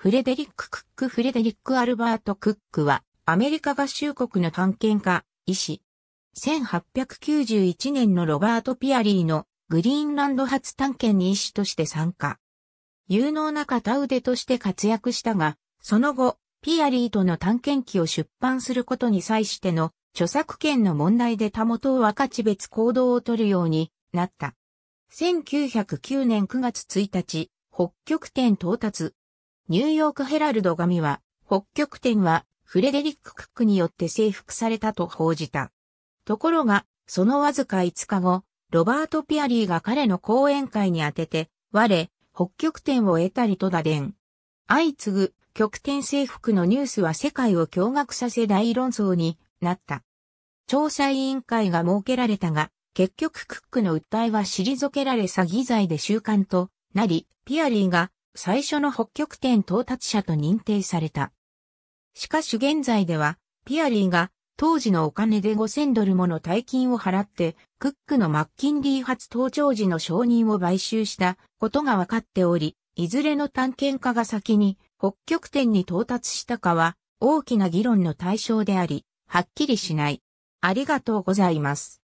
フレデリック・クック・フレデリック・アルバート・クックは、アメリカ合衆国の探検家、医師。1891年のロバート・ピアリーのグリーンランド初探検に医師として参加。有能な片腕として活躍したが、その後、ピアリーとの探検記を出版することに際しての著作権の問題でたもとを分かち別行動を取るようになった。1909年9月1日、北極点到達、ニューヨークヘラルド紙は、北極点はフレデリック・クックによって征服されたと報じた。ところが、そのわずか5日後、ロバート・ピアリーが彼の講演会に当てて、我、北極点を得たりと打電。相次ぐ極点征服のニュースは世界を驚愕させ大論争になった。調査委員会が設けられたが、結局クックの訴えは退けられ詐欺罪で習慣となり、ピアリーが最初の北極点到達者と認定された。しかし現在では、ピアリーが当時のお金で5000ドルもの大金を払って、クックのマッキンリー発登頂時の承認を買収したことが分かっており、いずれの探検家が先に北極点に到達したかは大きな議論の対象であり、はっきりしない。ありがとうございます。